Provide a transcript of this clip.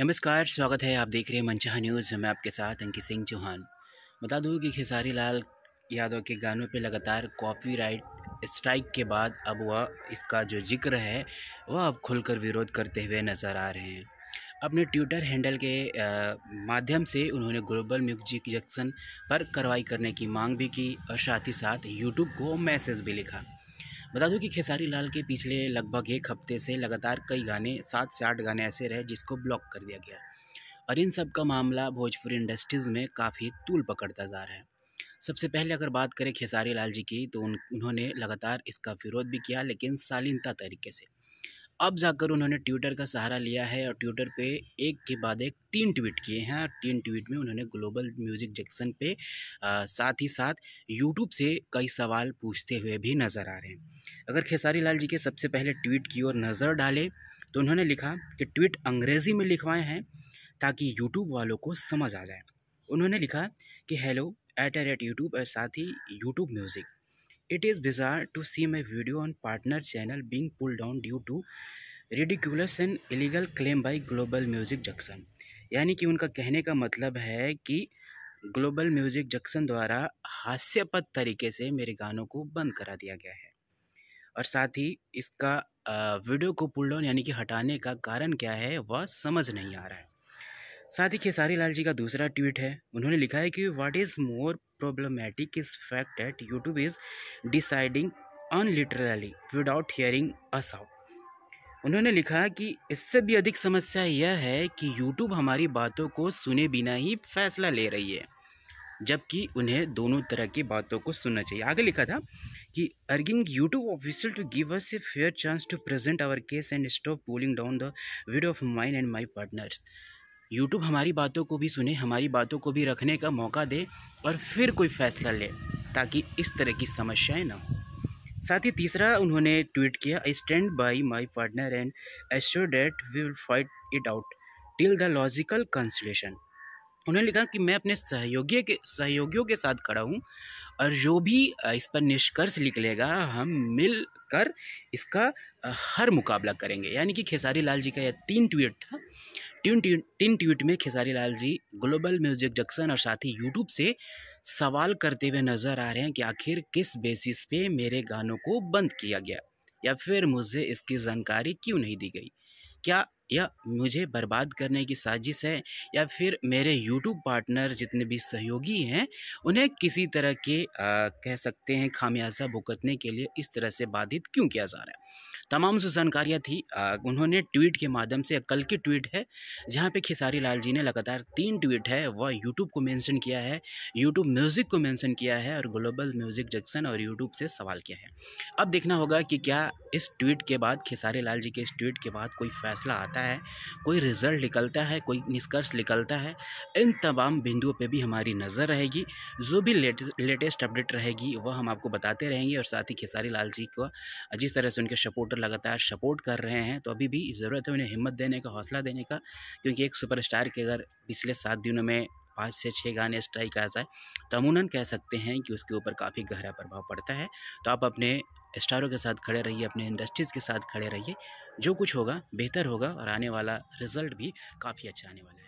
नमस्कार स्वागत है आप देख रहे हैं मनचाह न्यूज़ मैं आपके साथ अंकित सिंह चौहान बता दूं कि खेसारी लाल यादव के गानों पर लगातार कॉपीराइट स्ट्राइक के बाद अब वह इसका जो जिक्र है वह अब खुलकर विरोध करते हुए नज़र आ रहे हैं अपने ट्विटर हैंडल के आ, माध्यम से उन्होंने ग्लोबल म्यूजिक जंक्शन पर कार्रवाई करने की मांग भी की और साथ ही साथ यूट्यूब को मैसेज भी लिखा बता दूं कि खेसारी लाल के पिछले लगभग एक हफ्ते से लगातार कई गाने सात से आठ गाने ऐसे रहे जिसको ब्लॉक कर दिया गया और इन सब का मामला भोजपुरी इंडस्ट्रीज़ में काफ़ी तूल पकड़ता जा रहा है सबसे पहले अगर बात करें खेसारी लाल जी की तो उन उन्होंने लगातार इसका विरोध भी किया लेकिन शालीनता तरीके से अब जाकर उन्होंने ट्विटर का सहारा लिया है और ट्विटर पे एक के बाद एक तीन ट्वीट किए हैं और तीन ट्वीट में उन्होंने ग्लोबल म्यूज़िक जैक्सन पे आ, साथ ही साथ यूट्यूब से कई सवाल पूछते हुए भी नज़र आ रहे हैं अगर खेसारी लाल जी के सबसे पहले ट्वीट की ओर नज़र डाले तो उन्होंने लिखा कि ट्वीट अंग्रेज़ी में लिखवाए हैं ताकि यूट्यूब वालों को समझ आ जाए उन्होंने लिखा कि hello at a rate YouTube और साथ ही YouTube music it is bizarre to see my video on partner channel being pulled down due to ridiculous and illegal claim by global music junction यानी कि उनका कहने का मतलब है कि ग्लोबल म्यूजिक जक्सन द्वारा हास्यपद तरीके से मेरे गानों को बंद करा दिया गया है और साथ ही इसका वीडियो को पुल डाउन यानी कि हटाने का कारण क्या है वह समझ नहीं आ रहा है साथ ही खेसारी लाल जी का दूसरा ट्वीट है उन्होंने लिखा है कि what is more problematic is fact at YouTube is deciding unilaterally without hearing us out उन्होंने लिखा कि इससे भी अधिक समस्या यह है कि यूट्यूब हमारी बातों को सुने बिना ही फैसला ले रही है जबकि उन्हें दोनों तरह की बातों को सुनना चाहिए आगे लिखा था कि urging YouTube official to give us a fair chance to present our case and stop pulling down the video of mine and my partners YouTube हमारी बातों को भी सुने हमारी बातों को भी रखने का मौका दे और फिर कोई फैसला ले ताकि इस तरह की समस्याएं ना हो साथ ही तीसरा उन्होंने ट्वीट किया I stand by my partner and assure that we will fight it out till the logical conclusion उन्होंने लिखा कि मैं अपने सहयोगी के सहयोगियों के साथ खड़ा हूँ और जो भी इस पर निष्कर्ष निकलेगा हम मिल कर इसका हर मुकाबला करेंगे यानी कि खेसारी लाल जी का यह तीन ट्वीट था टिन टिन ट्वीट में Khesari Lal ji global music junction और साथ ही यूट्यूब से सवाल करते हुए नजर आ रहे हैं कि आखिर किस बेसिस पे मेरे गानों को बंद किया गया या फिर मुझे इसकी जानकारी क्यों नहीं दी गई क्या या मुझे बर्बाद करने की साजिश है या फिर मेरे यूट्यूब पार्टनर जितने भी सहयोगी हैं उन्हें किसी तरह के आ, कह सकते हैं खामियाजा भुगतने के लिए इस तरह से बाधित क्यों किया जा रहा है तमाम जो जानकारियाँ थी आ, उन्होंने ट्वीट के माध्यम से कल की ट्वीट है जहाँ पे खिसारी लाल जी ने लगातार तीन ट्वीट है वह यूट्यूब को मेंशन किया है यूट्यूब म्यूज़िक को मेंशन किया है और ग्लोबल म्यूज़िक जैक्सन और यूट्यूब से सवाल किया है अब देखना होगा कि क्या इस ट्वीट के बाद खिसारी लाल जी के इस ट्वीट के बाद कोई फैसला आता जाता है कोई रिज़ल्ट निकलता है कोई निष्कर्ष निकलता है इन तमाम बिंदुओं पे भी हमारी नज़र रहेगी जो भी लेटेस्ट लेटेस्ट अपडेट रहेगी वह हम आपको बताते रहेंगे और साथ ही खेसारी लाल जी को जिस तरह से उनके सपोर्टर लगातार सपोर्ट कर रहे हैं तो अभी भी ज़रूरत है उन्हें हिम्मत देने का हौसला देने का क्योंकि एक स्टार के अगर पिछले सात दिनों में पाँच से छः गाने स्ट्राइक आ जाए तो अमूनन कह सकते हैं कि उसके ऊपर काफ़ी गहरा प्रभाव पड़ता है तो आप अपने स्टारों के साथ खड़े रहिए अपने इंडस्ट्रीज़ के साथ खड़े रहिए जो कुछ होगा बेहतर होगा और आने वाला रिज़ल्ट भी काफ़ी अच्छा आने वाला है